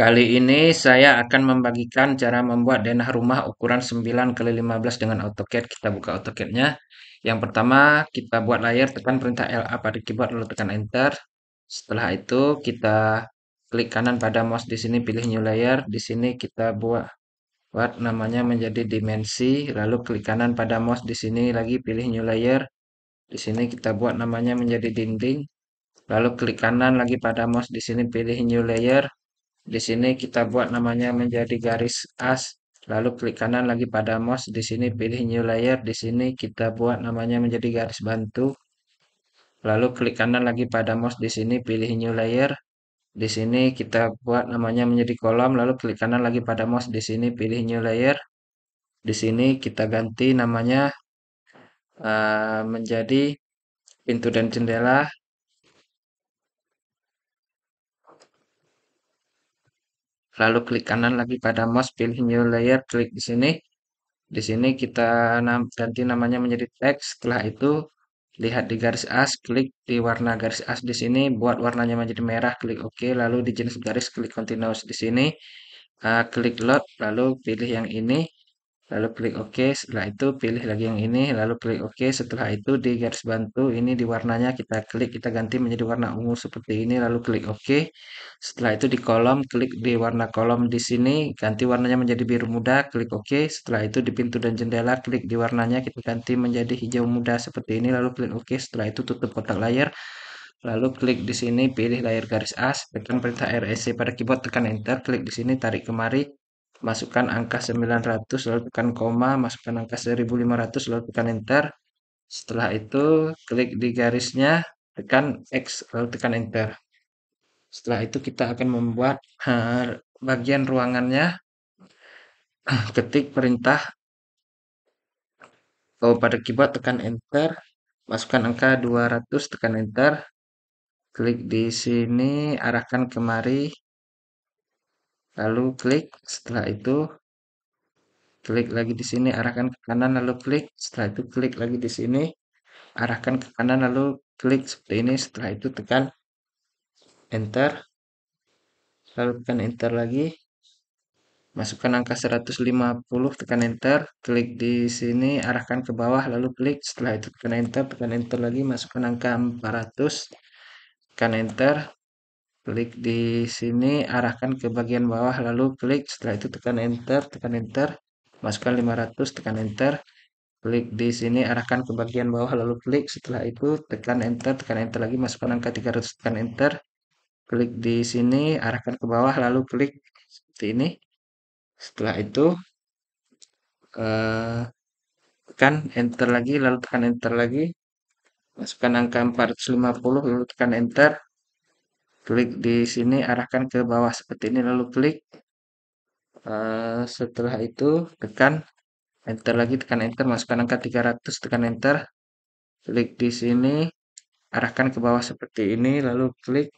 Kali ini saya akan membagikan cara membuat denah rumah ukuran 9 x 15 dengan AutoCAD. Kita buka AutoCAD-nya. Yang pertama, kita buat layar, tekan perintah LA pada keyboard lalu tekan enter. Setelah itu, kita klik kanan pada mouse di sini pilih new layer. Di sini kita buat buat namanya menjadi dimensi, lalu klik kanan pada mouse di sini lagi pilih new layer. Di sini kita buat namanya menjadi dinding. Lalu klik kanan lagi pada mouse di sini pilih new layer di sini kita buat namanya menjadi garis as, lalu klik kanan lagi pada mouse, di sini pilih new layer, di sini kita buat namanya menjadi garis bantu. Lalu klik kanan lagi pada mouse di sini pilih new layer. Di sini kita buat namanya menjadi kolom, lalu klik kanan lagi pada mouse di sini pilih new layer. Di sini kita ganti namanya uh, menjadi pintu dan jendela lalu klik kanan lagi pada mouse pilih new layer klik di sini di sini kita ganti namanya menjadi text setelah itu lihat di garis as klik di warna garis as di sini buat warnanya menjadi merah klik OK lalu di jenis garis klik continuous di sini ah, klik load lalu pilih yang ini lalu klik OK setelah itu pilih lagi yang ini lalu klik OK setelah itu di garis bantu ini di warnanya kita klik kita ganti menjadi warna ungu seperti ini lalu klik OK setelah itu di kolom klik di warna kolom di sini ganti warnanya menjadi biru muda klik OK setelah itu di pintu dan jendela klik di warnanya kita ganti menjadi hijau muda seperti ini lalu klik OK setelah itu tutup kotak layar Lalu klik di sini, pilih layar garis as tekan perintah RSC e pada keyboard, tekan Enter, klik di sini, tarik kemari, masukkan angka 900 lalu tekan koma, masukkan angka 1500 lalu tekan enter. Setelah itu klik di garisnya, tekan X lalu tekan enter. Setelah itu kita akan membuat eh, bagian ruangannya. Ketik perintah kalau pada keyboard tekan enter, masukkan angka 200 tekan enter. Klik di sini, arahkan kemari lalu klik setelah itu klik lagi di sini arahkan ke kanan lalu klik setelah itu klik lagi di sini arahkan ke kanan lalu klik seperti ini setelah itu tekan enter lalu tekan enter lagi masukkan angka 150 tekan enter klik di sini arahkan ke bawah lalu klik setelah itu tekan enter tekan enter lagi masukkan angka 400 tekan enter klik di sini arahkan ke bagian bawah lalu klik setelah itu tekan enter tekan enter masukkan 500 tekan enter klik di sini arahkan ke bagian bawah lalu klik setelah itu tekan enter tekan enter lagi masukkan angka 300 tekan enter klik di sini arahkan ke bawah lalu klik seperti ini setelah itu eh, tekan enter lagi lalu tekan enter lagi masukkan angka 450 lalu tekan enter klik di sini arahkan ke bawah seperti ini lalu klik uh, setelah itu tekan enter lagi tekan enter masukkan angka 300 tekan enter klik di sini arahkan ke bawah seperti ini lalu klik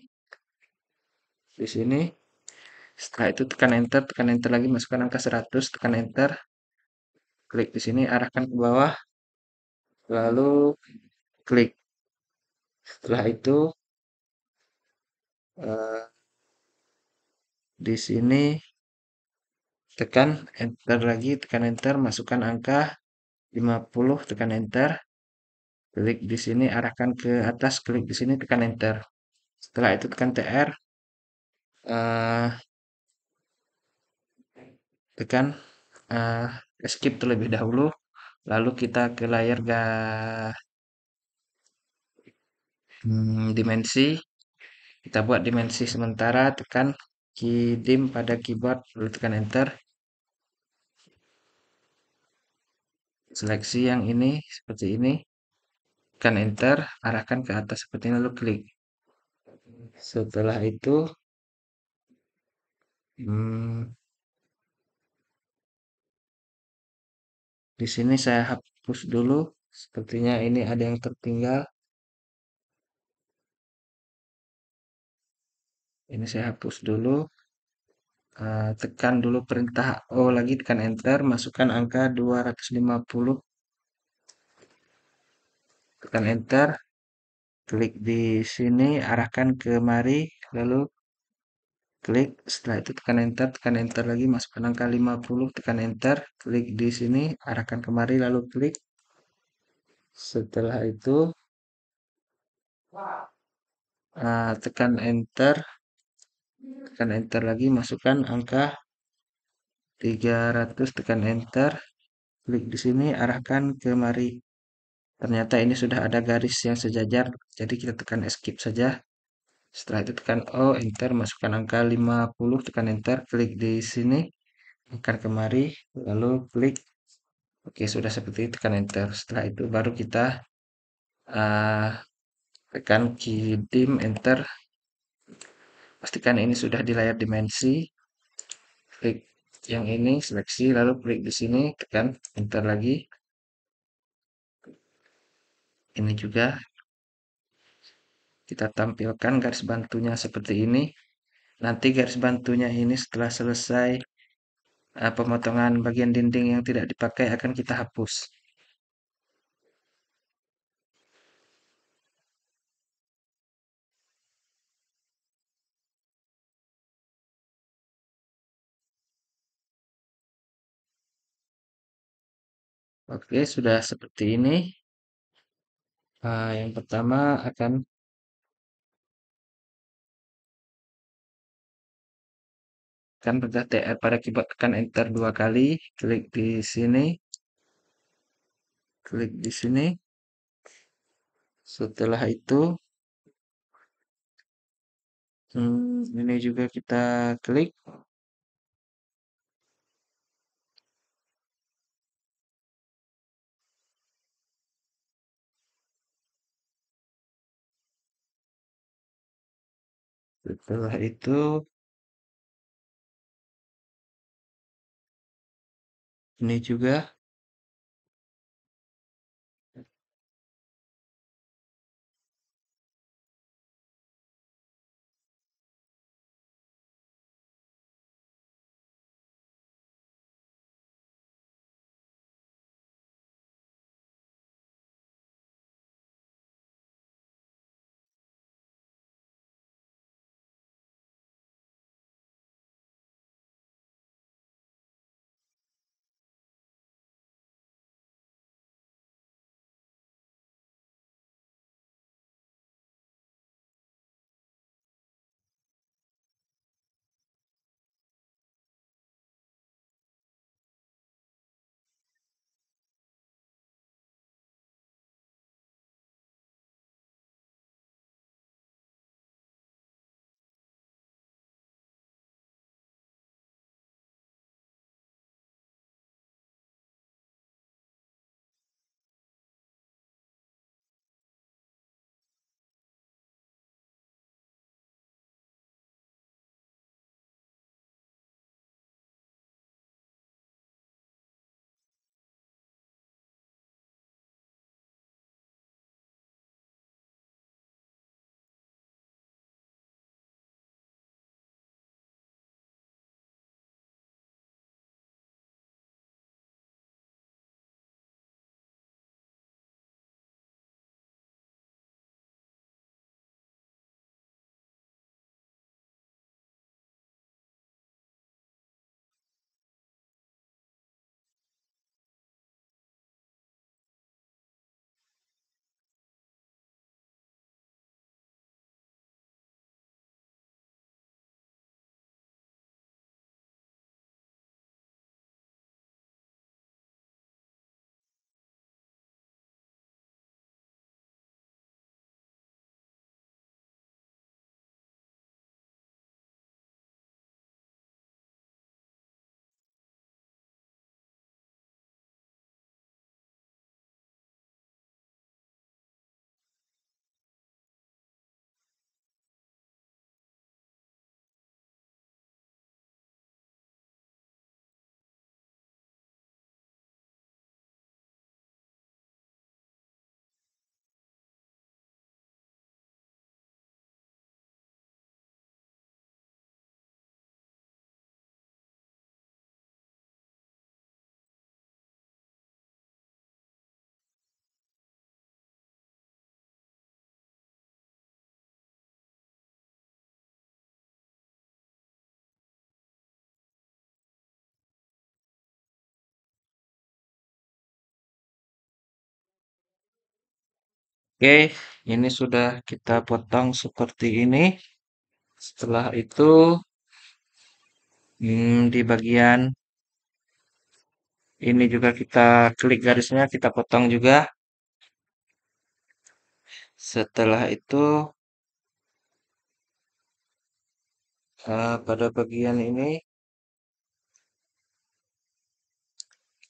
di sini setelah itu tekan enter tekan enter lagi masukkan angka 100 tekan enter klik di sini arahkan ke bawah lalu klik setelah itu Eh, di sini tekan enter lagi tekan enter masukkan angka 50 tekan enter klik di sini arahkan ke atas klik di sini tekan enter setelah itu tekan tr uh, eh, tekan uh, skip terlebih dahulu lalu kita ke layar ga hmm, dimensi kita buat dimensi sementara, tekan kidim pada keyboard, lalu tekan enter. Seleksi yang ini, seperti ini. Tekan enter, arahkan ke atas seperti ini, lalu klik. Setelah itu, hmm, di sini saya hapus dulu. Sepertinya ini ada yang tertinggal. ini saya hapus dulu uh, tekan dulu perintah O oh, lagi tekan enter masukkan angka 250 tekan enter klik di sini arahkan kemari. lalu klik setelah itu tekan enter tekan enter lagi masukkan angka 50 tekan enter klik di sini arahkan kemari lalu klik setelah itu uh, tekan enter tekan enter lagi masukkan angka 300 tekan enter klik di sini arahkan kemari. ternyata ini sudah ada garis yang sejajar jadi kita tekan escape saja setelah itu tekan O enter masukkan angka 50 tekan enter klik di sini tekan kemari lalu klik oke sudah seperti itu tekan enter setelah itu baru kita uh, tekan key dim enter Pastikan ini sudah di layar dimensi. Klik yang ini, seleksi, lalu klik di sini, tekan enter lagi. Ini juga kita tampilkan garis bantunya seperti ini. Nanti garis bantunya ini setelah selesai eh, pemotongan bagian dinding yang tidak dipakai akan kita hapus. Oke, sudah seperti ini. Nah, yang pertama akan akan pencet TR pada keyboard akan enter dua kali, klik di sini. Klik di sini. Setelah itu hmm, ini juga kita klik Setelah itu Ini juga Oke, ini sudah kita potong seperti ini. Setelah itu, hmm, di bagian ini juga kita klik garisnya, kita potong juga. Setelah itu, uh, pada bagian ini,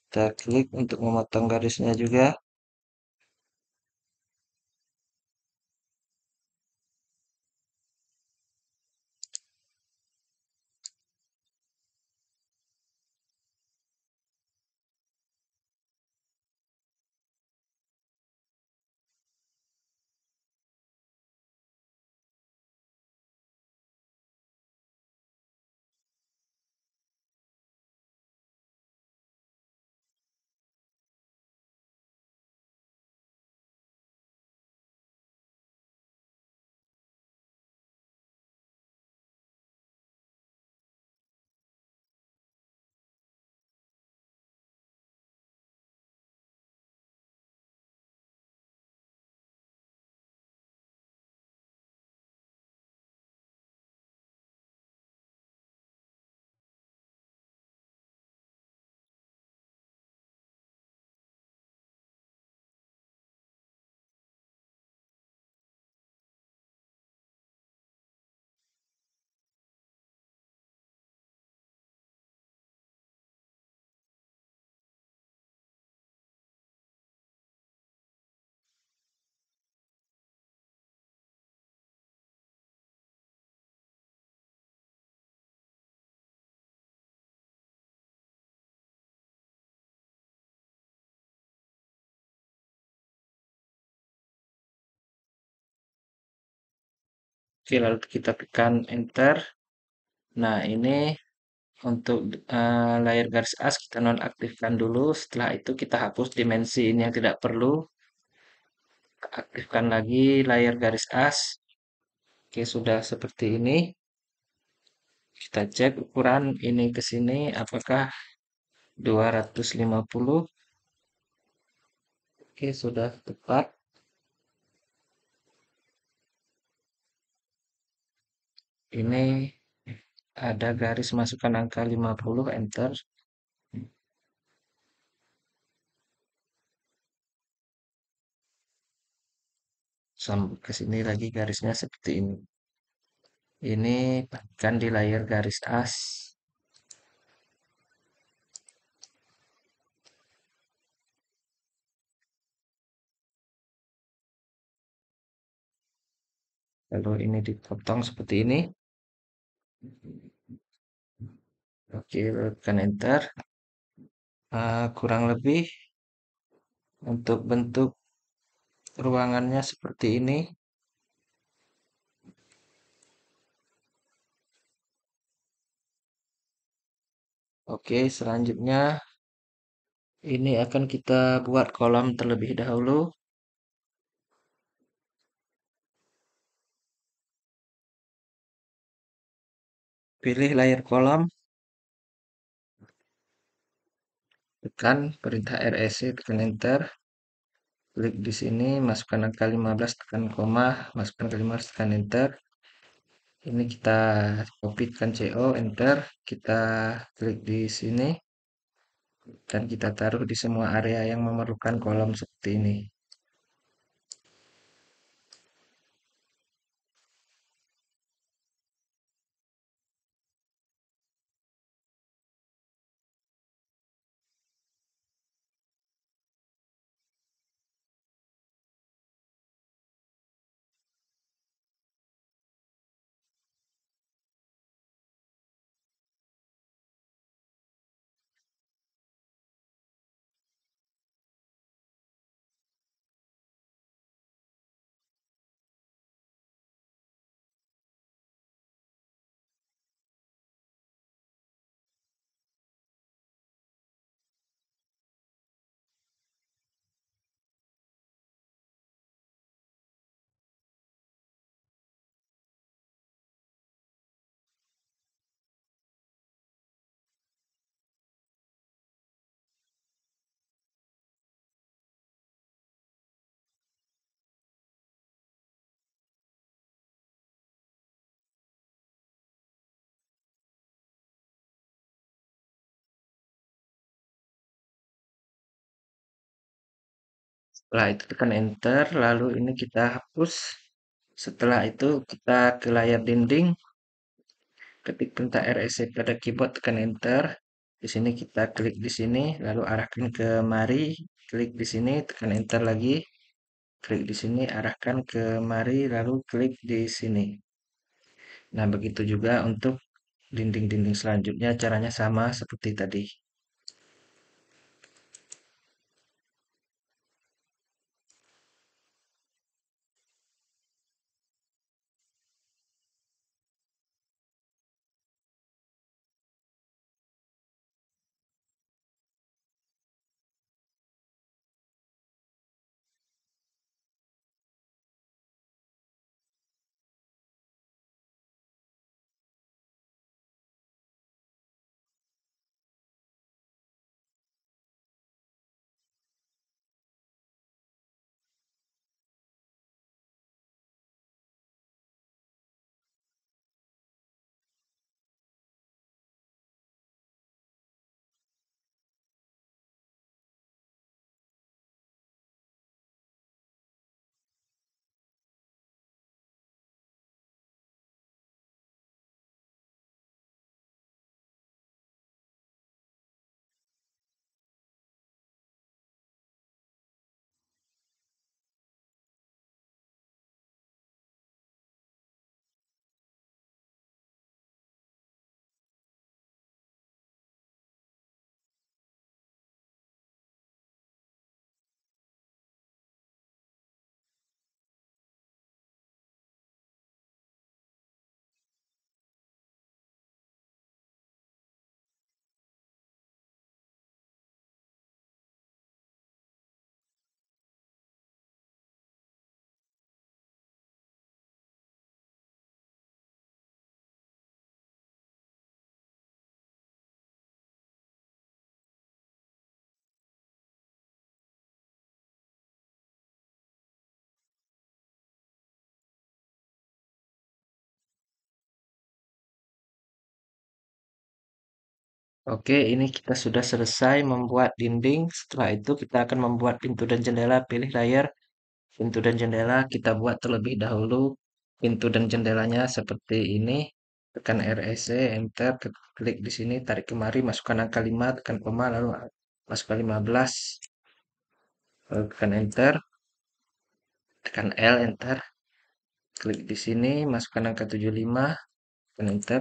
kita klik untuk memotong garisnya juga. Oke, lalu kita tekan enter. Nah, ini untuk uh, layar garis as kita nonaktifkan dulu. Setelah itu kita hapus dimensi ini yang tidak perlu. Aktifkan lagi layar garis as. Oke, sudah seperti ini. Kita cek ukuran ini ke sini apakah 250. Oke, sudah tepat. ini ada garis masukkan angka 50 enter sampai ke sini lagi garisnya seperti ini ini bahkan di layar garis as lalu ini dipotong seperti ini Oke, tekan enter. Uh, kurang lebih untuk bentuk ruangannya seperti ini. Oke, selanjutnya ini akan kita buat kolam terlebih dahulu. Pilih layar kolom Tekan perintah RSC, tekan Enter. Klik di sini, masukkan angka 15, tekan koma, masukkan angka 15, tekan Enter. Ini kita copy, tekan CO, Enter. Kita klik di sini. Dan kita taruh di semua area yang memerlukan kolom seperti ini. setelah itu tekan enter lalu ini kita hapus setelah itu kita ke layar dinding ketik perintah RSC pada keyboard tekan enter di sini kita klik di sini lalu arahkan ke mari klik di sini tekan enter lagi klik di sini arahkan ke mari lalu klik di sini nah begitu juga untuk dinding-dinding selanjutnya caranya sama seperti tadi Oke, ini kita sudah selesai membuat dinding. Setelah itu kita akan membuat pintu dan jendela. Pilih layer pintu dan jendela. Kita buat terlebih dahulu pintu dan jendelanya seperti ini. Tekan RSC, e Enter, klik di sini, tarik kemari, masukkan angka 5, tekan koma, lalu masukkan 15. Lalu tekan Enter. Tekan L, Enter. Klik di sini, masukkan angka 75, tekan Enter.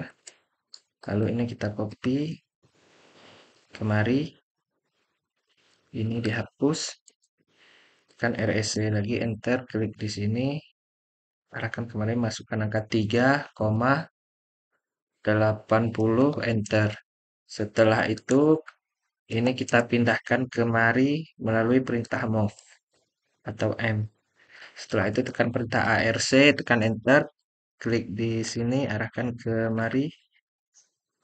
Lalu ini kita copy, kemari ini dihapus tekan RSC lagi enter klik di sini arahkan kemarin masukkan angka 380 enter setelah itu ini kita pindahkan kemari melalui perintah move atau M setelah itu tekan perintah ARC tekan enter klik di sini arahkan kemari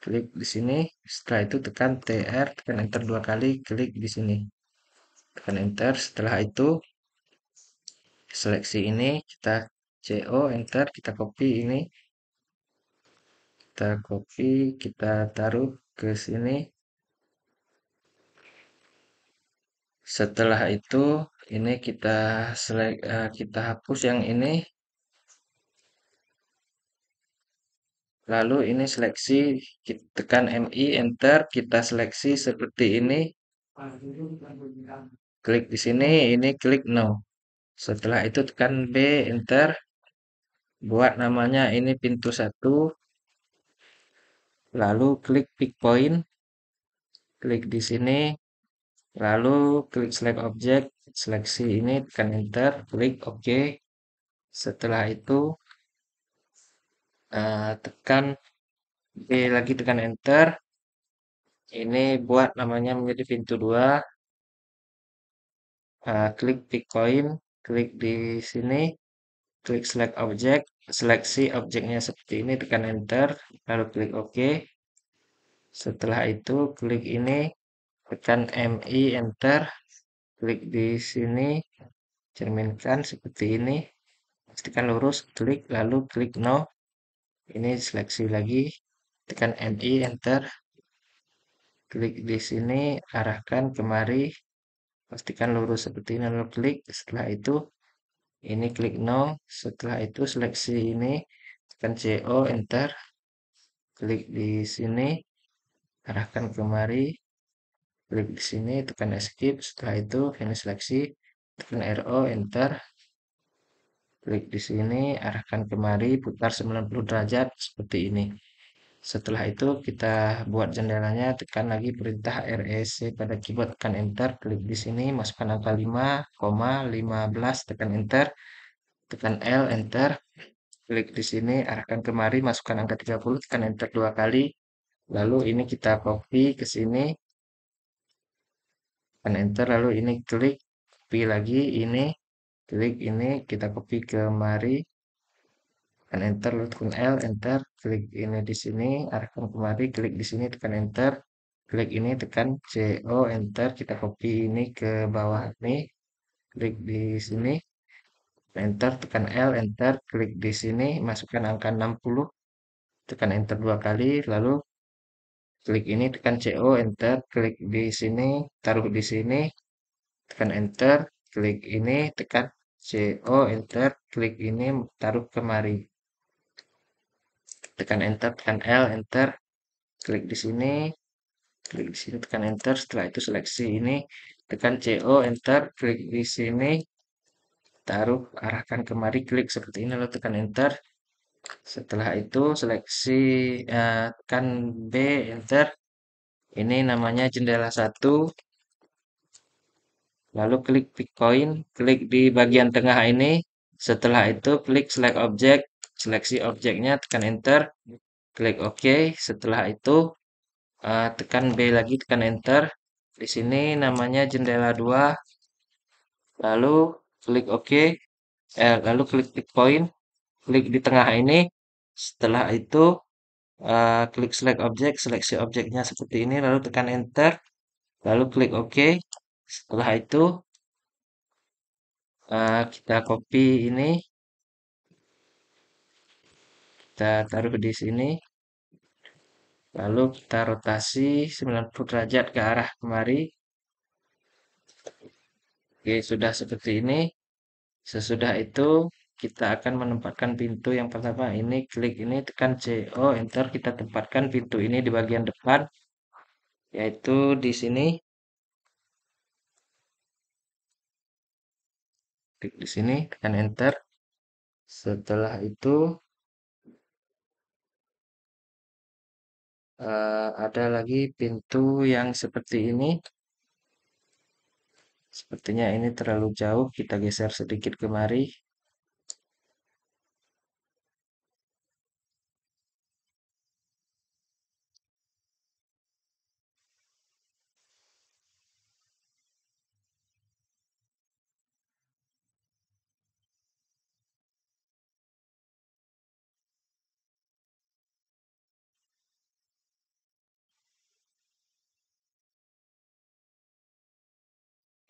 klik di sini setelah itu tekan tr tekan enter dua kali klik di sini tekan enter setelah itu seleksi ini kita co enter kita copy ini kita copy kita taruh ke sini setelah itu ini kita select, eh, kita hapus yang ini lalu ini seleksi kita tekan MI enter kita seleksi seperti ini klik di sini ini klik no setelah itu tekan B enter buat namanya ini pintu satu lalu klik pick point klik di sini lalu klik select object seleksi ini tekan enter klik ok setelah itu uh, tekan B lagi tekan enter ini buat namanya menjadi pintu 2 uh, eh, klik Bitcoin klik di sini klik select object seleksi objeknya seperti ini tekan enter lalu klik OK setelah itu klik ini tekan MI enter klik di sini cerminkan seperti ini pastikan lurus klik lalu klik no ini seleksi lagi tekan MI enter klik di sini arahkan kemari pastikan lurus seperti ini lalu klik setelah itu ini klik no setelah itu seleksi ini tekan CO enter klik di sini arahkan kemari klik di sini tekan escape setelah itu ini seleksi tekan RO enter klik di sini arahkan kemari putar 90 derajat seperti ini setelah itu kita buat jendelanya tekan lagi perintah RSC e pada keyboard tekan enter klik di sini masukkan angka 5, 15 tekan enter tekan L enter klik di sini arahkan kemari masukkan angka 30 tekan enter dua kali lalu ini kita copy ke sini tekan enter lalu ini klik copy lagi ini klik ini kita copy ke mari tekan enter tekan L enter klik ini di sini arahkan kemari klik di sini tekan enter klik ini tekan CO enter kita copy ini ke bawah ini klik di sini enter tekan L enter klik di sini masukkan angka 60 tekan enter dua kali lalu klik ini tekan CO enter klik di sini taruh di sini tekan enter klik ini tekan CO enter klik ini taruh kemari tekan enter tekan L enter klik di sini klik di sini tekan enter setelah itu seleksi ini tekan CO enter klik di sini taruh arahkan kemari klik seperti ini lalu tekan enter setelah itu seleksi uh, tekan B enter ini namanya jendela satu Lalu klik Bitcoin, klik di bagian tengah ini. Setelah itu klik select object, seleksi objeknya, tekan enter, klik OK. Setelah itu uh, tekan B lagi, tekan enter. Di sini namanya jendela 2. Lalu klik OK. Eh, lalu klik Bitcoin, klik di tengah ini. Setelah itu uh, klik select object, seleksi objeknya seperti ini, lalu tekan enter, lalu klik OK setelah itu eh, kita copy ini kita taruh di sini lalu kita rotasi 90 derajat ke arah kemari oke sudah seperti ini sesudah itu kita akan menempatkan pintu yang pertama ini klik ini tekan CO enter kita tempatkan pintu ini di bagian depan yaitu di sini klik di sini tekan enter setelah itu uh, ada lagi pintu yang seperti ini sepertinya ini terlalu jauh kita geser sedikit kemari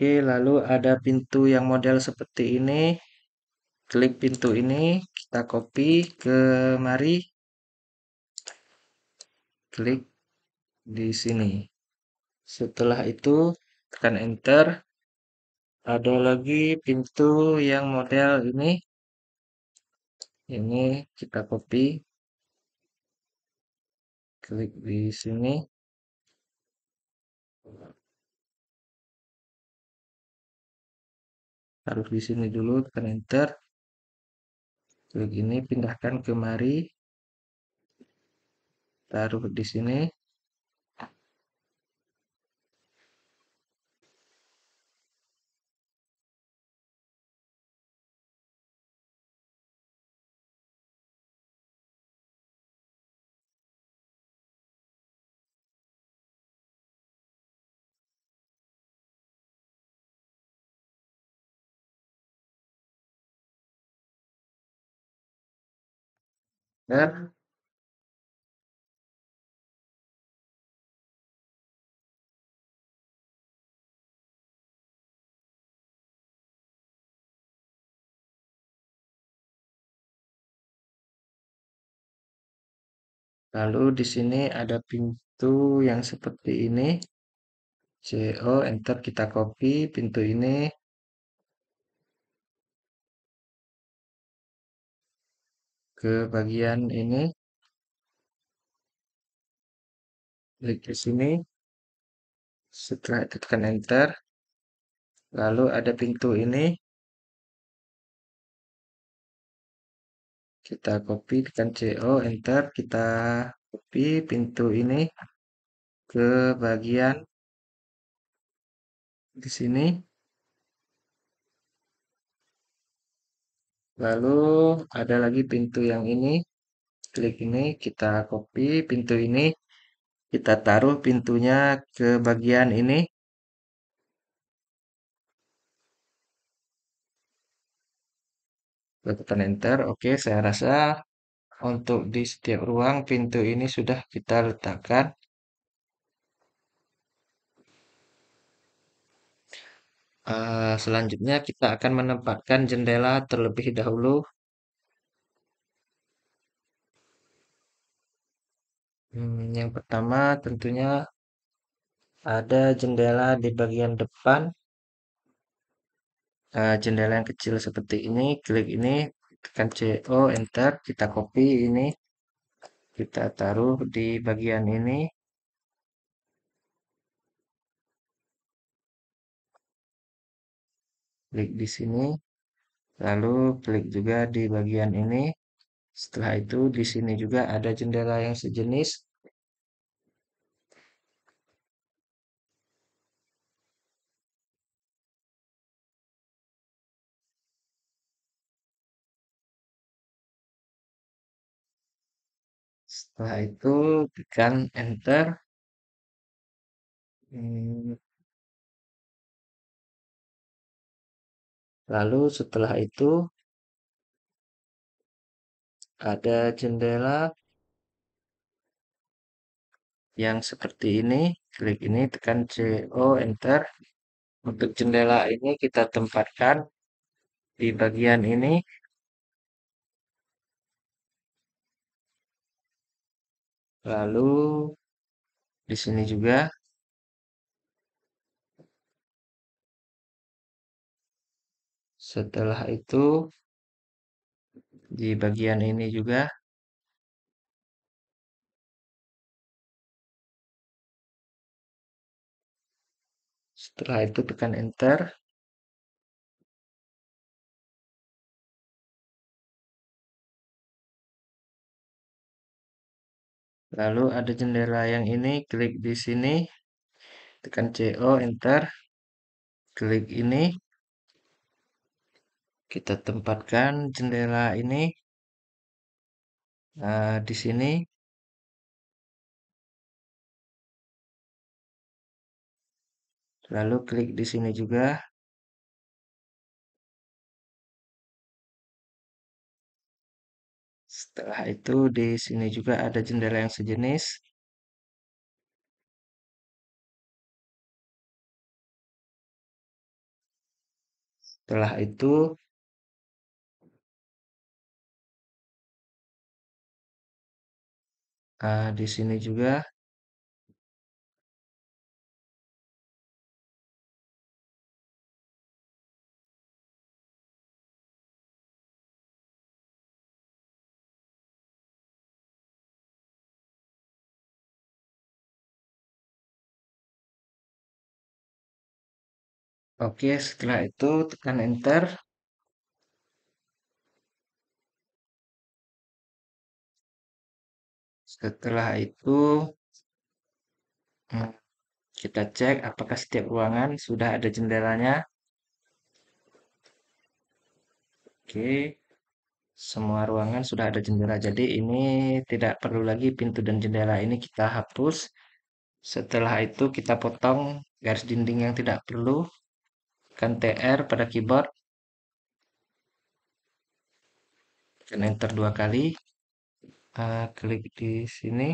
Oke, lalu ada pintu yang model seperti ini. Klik pintu ini, kita copy ke mari. Klik di sini. Setelah itu, tekan enter. Ada lagi pintu yang model ini. Ini kita copy. Klik di sini. taruh di sini dulu tekan enter begini pindahkan kemari taruh di sini Né? Lalu di sini ada pintu yang seperti ini. CO, enter, kita copy pintu ini. ke bagian ini klik di sini setelah tekan enter lalu ada pintu ini kita copy tekan CO enter kita copy pintu ini ke bagian di sini lalu ada lagi pintu yang ini klik ini kita copy pintu ini kita taruh pintunya ke bagian ini lakukan enter oke saya rasa untuk di setiap ruang pintu ini sudah kita letakkan Eh, selanjutnya kita akan menempatkan jendela terlebih dahulu. Hmm, yang pertama tentunya ada jendela di bagian depan. Uh, jendela yang kecil seperti ini, klik ini, tekan CO, enter, kita copy ini, kita taruh di bagian ini. klik di sini lalu klik juga di bagian ini setelah itu di sini juga ada jendela yang sejenis setelah itu tekan enter hmm. Lalu setelah itu ada jendela yang seperti ini. Klik ini, tekan CO, Enter. Untuk jendela ini kita tempatkan di bagian ini. Lalu di sini juga setelah itu di bagian ini juga setelah itu tekan enter lalu ada jendela yang ini klik di sini tekan CO enter klik ini kita tempatkan jendela ini uh, di sini. Lalu klik di sini juga. Setelah itu di sini juga ada jendela yang sejenis. Setelah itu uh, di sini juga Oke, setelah itu tekan enter. setelah itu hmm, kita cek apakah setiap ruangan sudah ada jendelanya oke semua ruangan sudah ada jendela jadi ini tidak perlu lagi pintu dan jendela ini kita hapus setelah itu kita potong garis dinding yang tidak perlu tekan TR pada keyboard dan enter dua kali kita klik di sini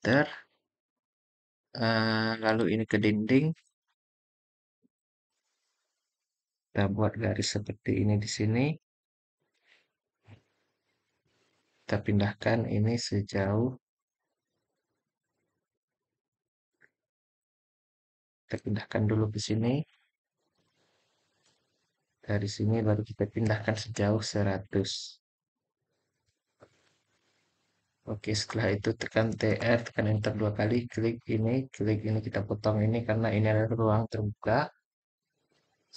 meter, uh, eh, lalu ini ke dinding. Kita buat garis seperti ini di sini. Kita pindahkan ini sejauh kita pindahkan dulu ke sini. Dari sini baru kita pindahkan sejauh 100. Oke, setelah itu tekan TR, tekan enter dua kali, klik ini, klik ini kita potong ini karena ini adalah ruang terbuka.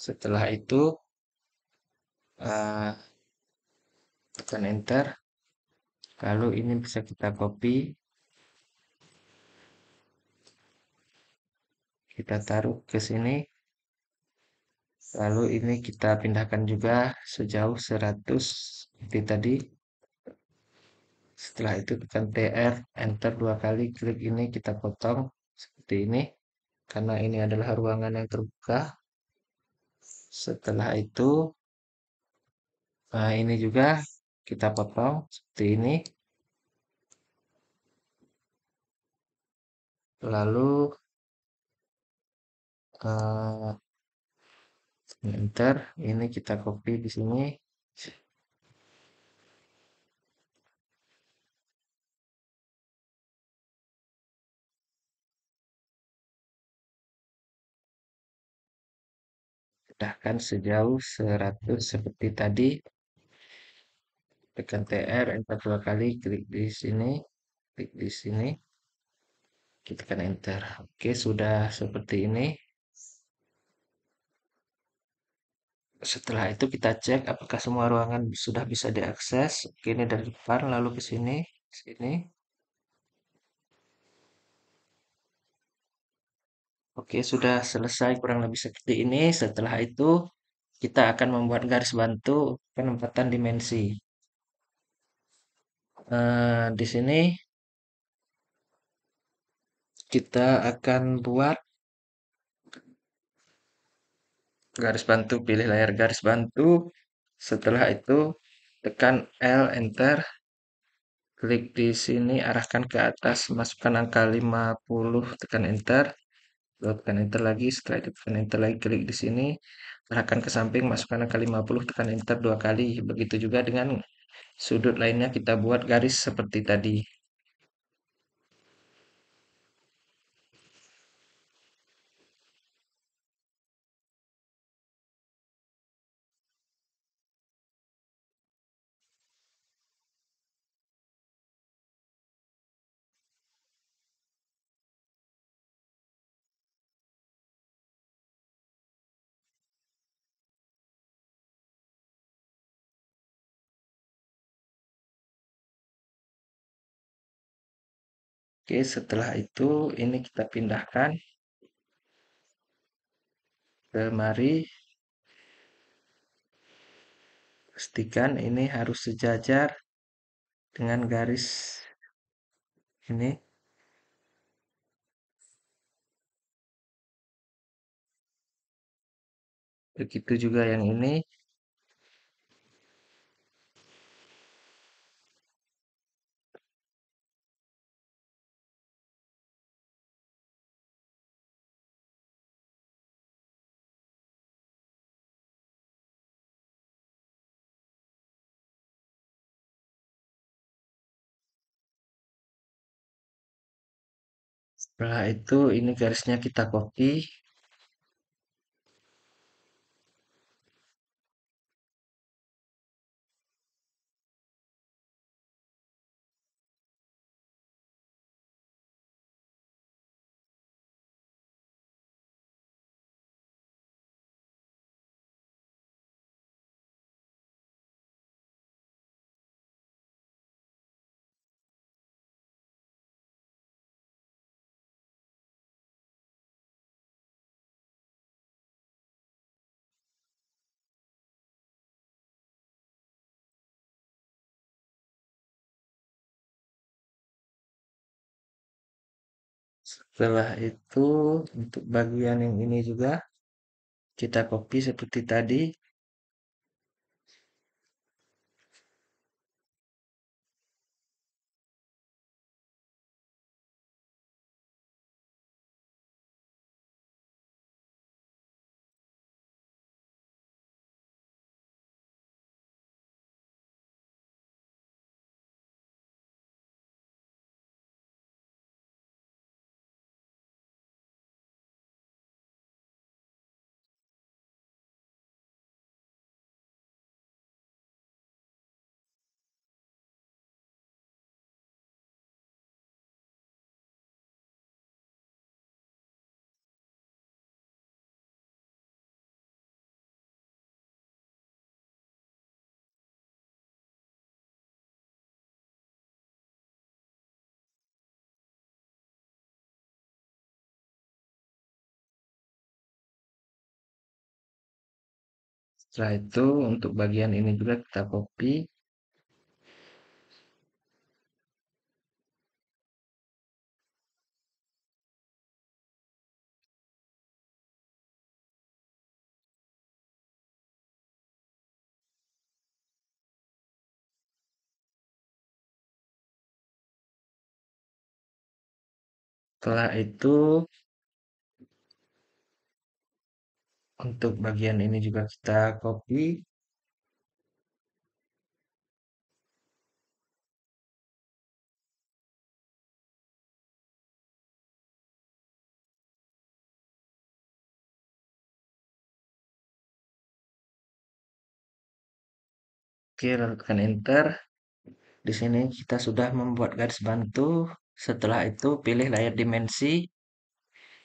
Setelah itu uh, tekan enter. Lalu ini bisa kita copy. Kita taruh ke sini. Lalu ini kita pindahkan juga sejauh 100 seperti tadi setelah itu tekan tr enter dua kali klik ini kita potong seperti ini karena ini adalah ruangan yang terbuka setelah itu nah ini juga kita potong seperti ini lalu uh, enter ini kita copy di sini pecahkan sejauh 100 seperti tadi tekan TR enter dua kali klik di sini klik di sini kita akan enter oke sudah seperti ini setelah itu kita cek apakah semua ruangan sudah bisa diakses oke ini dari depan lalu ke sini sini Oke, sudah selesai kurang lebih seperti ini. Setelah itu, kita akan membuat garis bantu penempatan dimensi. Uh, di sini kita akan buat garis bantu, pilih layar garis bantu. Setelah itu, tekan L, Enter. Klik di sini, arahkan ke atas, masukkan angka 50, tekan Enter tekan enter lagi setelah itu tekan enter lagi klik di sini arahkan ke samping masukkan angka 50 tekan enter dua kali begitu juga dengan sudut lainnya kita buat garis seperti tadi Oke, setelah itu ini kita pindahkan mari Pastikan ini harus sejajar dengan garis ini. Begitu juga yang ini. Setelah itu ini garisnya kita copy setelah itu untuk bagian yang ini juga kita copy seperti tadi setelah itu untuk bagian ini juga kita copy Setelah itu Untuk bagian ini juga kita copy. Oke, lalu enter. Di sini kita sudah membuat garis bantu. Setelah itu pilih layar dimensi.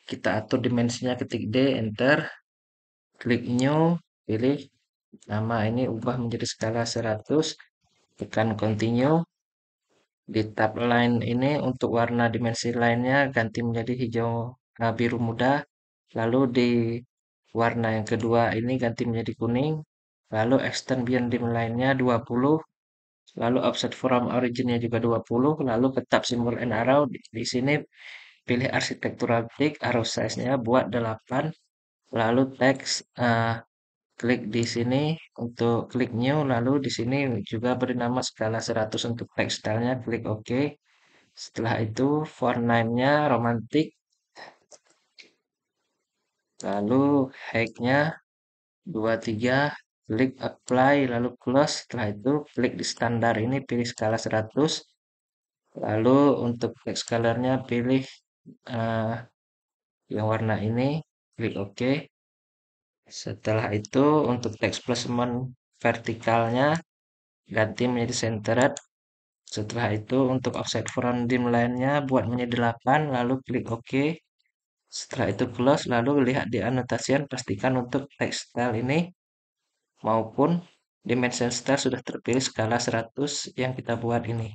Kita atur dimensinya ketik D, enter klik new, pilih nama ini ubah menjadi skala 100, tekan continue. Di tab line ini untuk warna dimensi lainnya ganti menjadi hijau nah, biru muda. Lalu di warna yang kedua ini ganti menjadi kuning. Lalu extend beyond dim lainnya 20. Lalu offset from originnya juga 20. Lalu ke tab Symbol and arrow di, di sini pilih arsitektural brick arrow size-nya buat 8 lalu teks uh, klik di sini untuk klik new lalu di sini juga beri nama skala 100 untuk text stylenya klik OK setelah itu for name-nya romantik lalu height nya 23 klik apply lalu close setelah itu klik di standar ini pilih skala 100 lalu untuk text color-nya pilih uh, yang warna ini klik OK setelah itu untuk text placement vertikalnya ganti menjadi centered setelah itu untuk offset front dim line buat menjadi 8 lalu klik OK setelah itu close lalu lihat di annotation pastikan untuk text style ini maupun dimension style sudah terpilih skala 100 yang kita buat ini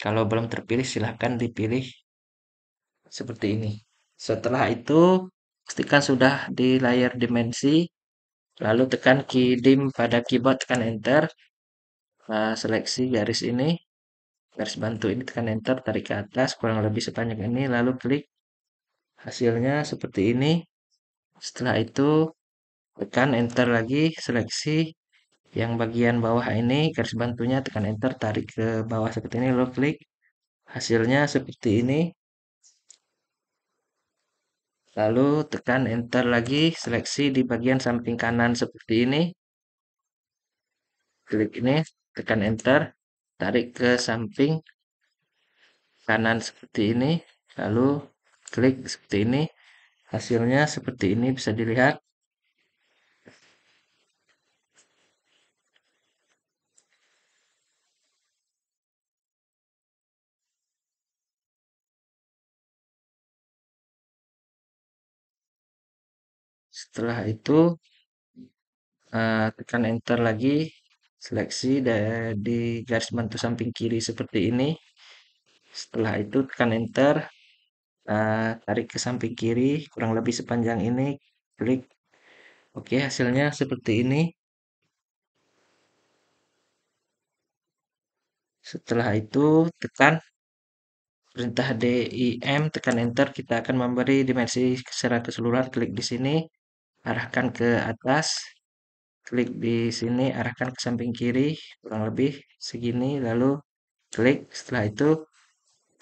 kalau belum terpilih silahkan dipilih seperti ini setelah itu, pastikan sudah di layar dimensi, lalu tekan key dim pada keyboard, tekan enter, nah, seleksi garis ini, garis bantu ini, tekan enter, tarik ke atas, kurang lebih sepanjang ini, lalu klik, hasilnya seperti ini, setelah itu, tekan enter lagi, seleksi, yang bagian bawah ini garis bantunya tekan enter tarik ke bawah seperti ini lalu klik hasilnya seperti ini Lalu tekan enter lagi, seleksi di bagian samping kanan seperti ini. Klik ini, tekan enter, tarik ke samping kanan seperti ini, lalu klik seperti ini. Hasilnya seperti ini bisa dilihat. setelah itu eh, tekan enter lagi seleksi di garis bantu samping kiri seperti ini setelah itu tekan enter eh, tarik ke samping kiri kurang lebih sepanjang ini klik oke hasilnya seperti ini Setelah itu tekan perintah DIM, tekan enter, kita akan memberi dimensi secara keseluruhan, klik di sini arahkan ke atas klik di sini arahkan ke samping kiri kurang lebih segini lalu klik setelah itu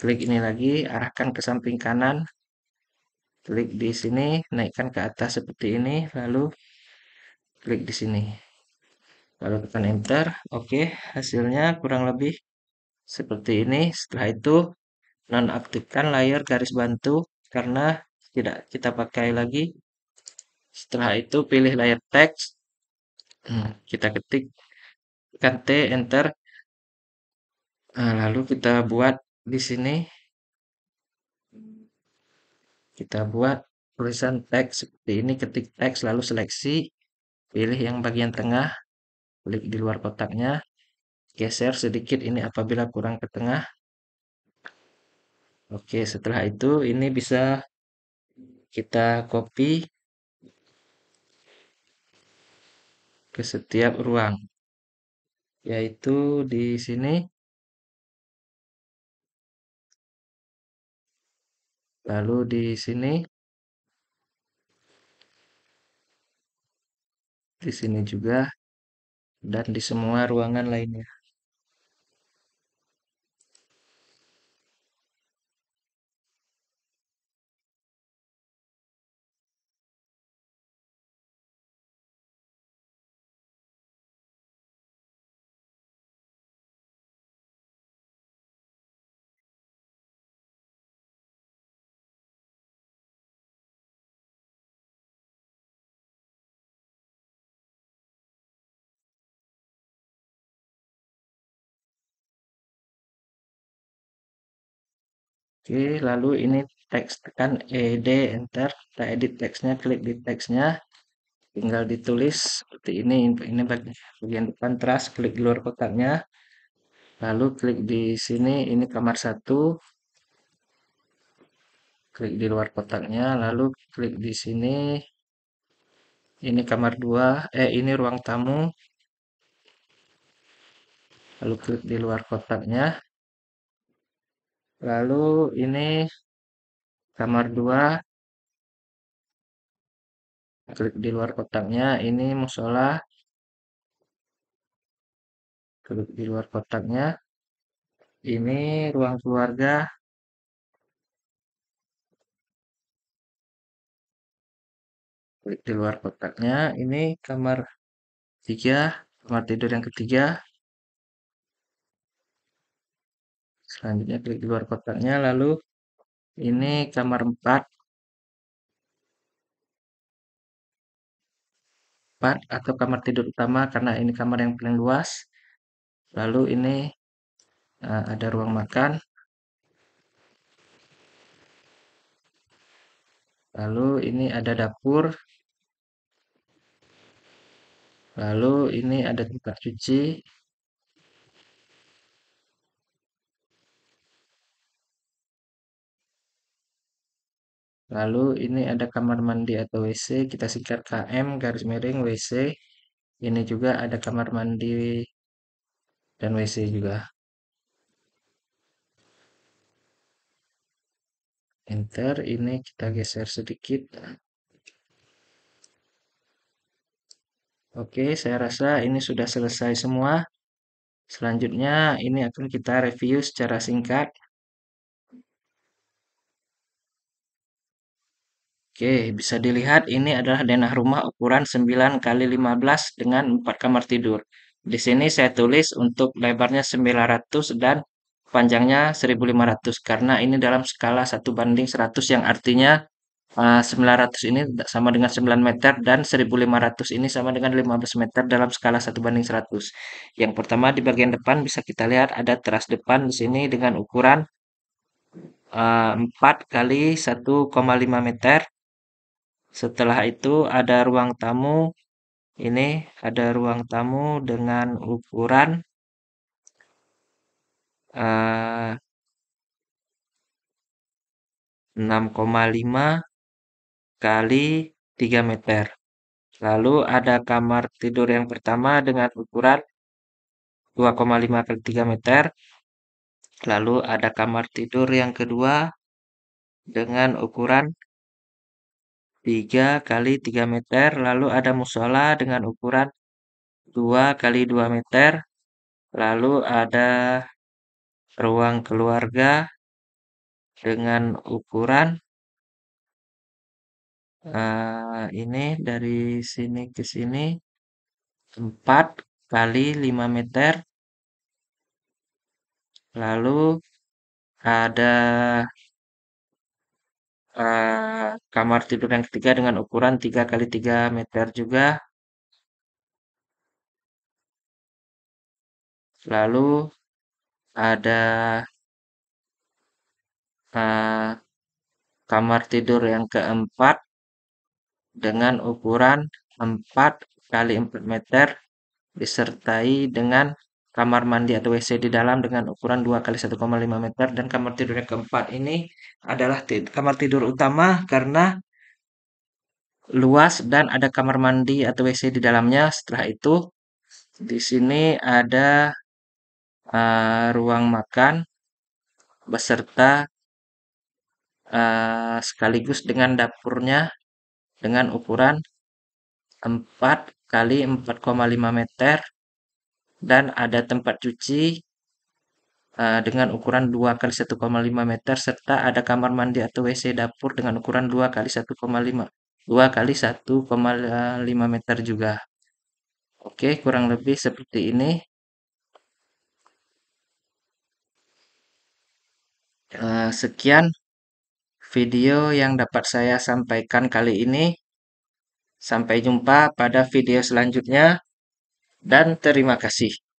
klik ini lagi arahkan ke samping kanan klik di sini naikkan ke atas seperti ini lalu klik di sini lalu tekan enter oke hasilnya kurang lebih seperti ini setelah itu nonaktifkan layar garis bantu karena tidak kita pakai lagi setelah itu pilih layar teks. hmm. kita ketik KT enter. Nah, lalu kita buat di sini kita buat tulisan teks seperti ini ketik teks lalu seleksi pilih yang bagian tengah klik di luar kotaknya geser sedikit ini apabila kurang ke tengah oke setelah itu ini bisa kita copy ke setiap ruang, yaitu di sini. Lalu di sini. Di sini juga dan di semua ruangan lainnya. Oke, lalu ini teks tekan ED enter, kita edit teksnya, klik di teksnya, tinggal ditulis seperti ini. Ini bagian, bagian depan teras, klik di luar kotaknya, lalu klik di sini, ini kamar satu, klik di luar kotaknya, lalu klik di sini, ini kamar dua, eh ini ruang tamu, lalu klik di luar kotaknya, Lalu ini kamar 2. Klik di luar kotaknya. Ini musola. Klik di luar kotaknya. Ini ruang keluarga. Klik di luar kotaknya. Ini kamar 3. Kamar tidur yang ketiga. Selanjutnya klik di luar kotaknya, lalu ini kamar 4. 4 atau kamar tidur utama karena ini kamar yang paling luas. Lalu ini uh, ada ruang makan. Lalu ini ada dapur. Lalu ini ada tempat cuci. Lalu ini ada kamar mandi atau WC, kita sikat KM garis miring WC. Ini juga ada kamar mandi dan WC juga. Enter, ini kita geser sedikit. Oke, saya rasa ini sudah selesai semua. Selanjutnya, ini akan kita review secara singkat. Oke, bisa dilihat ini adalah denah rumah ukuran 9 x 15 dengan 4 kamar tidur. Di sini saya tulis untuk lebarnya 900 dan panjangnya 1500 karena ini dalam skala 1 banding 100 yang artinya 900 eh, ini sama dengan 9 meter dan 1500 ini sama dengan 15 meter dalam skala 1 banding 100. Yang pertama di bagian depan bisa kita lihat ada teras depan di sini dengan ukuran 4 eh, kali 1,5 meter setelah itu ada ruang tamu. Ini ada ruang tamu dengan ukuran uh, eh, 6,5 kali 3 meter. Lalu ada kamar tidur yang pertama dengan ukuran 2,5 kali 3 meter. Lalu ada kamar tidur yang kedua dengan ukuran 3 kali 3 meter, lalu ada musola dengan ukuran 2 kali 2 meter, lalu ada ruang keluarga dengan ukuran uh, ini dari sini ke sini 4 kali 5 meter, lalu ada uh, Kamar tidur yang ketiga dengan ukuran 3 kali 3 meter juga. Lalu ada uh, kamar tidur yang keempat dengan ukuran 4 kali 4 meter disertai dengan kamar mandi atau WC di dalam dengan ukuran 2 kali 1,5 meter dan kamar tidur yang keempat ini adalah kamar tidur utama karena luas dan ada kamar mandi atau WC di dalamnya. Setelah itu di sini ada uh, ruang makan beserta uh, sekaligus dengan dapurnya dengan ukuran 4 kali 4,5 meter dan ada tempat cuci uh, dengan ukuran 2 x 1,5 meter serta ada kamar mandi atau WC dapur dengan ukuran 2 x 1,5 2 x 1,5 meter juga. Oke, kurang lebih seperti ini. Uh, sekian video yang dapat saya sampaikan kali ini. Sampai jumpa pada video selanjutnya dan terima kasih.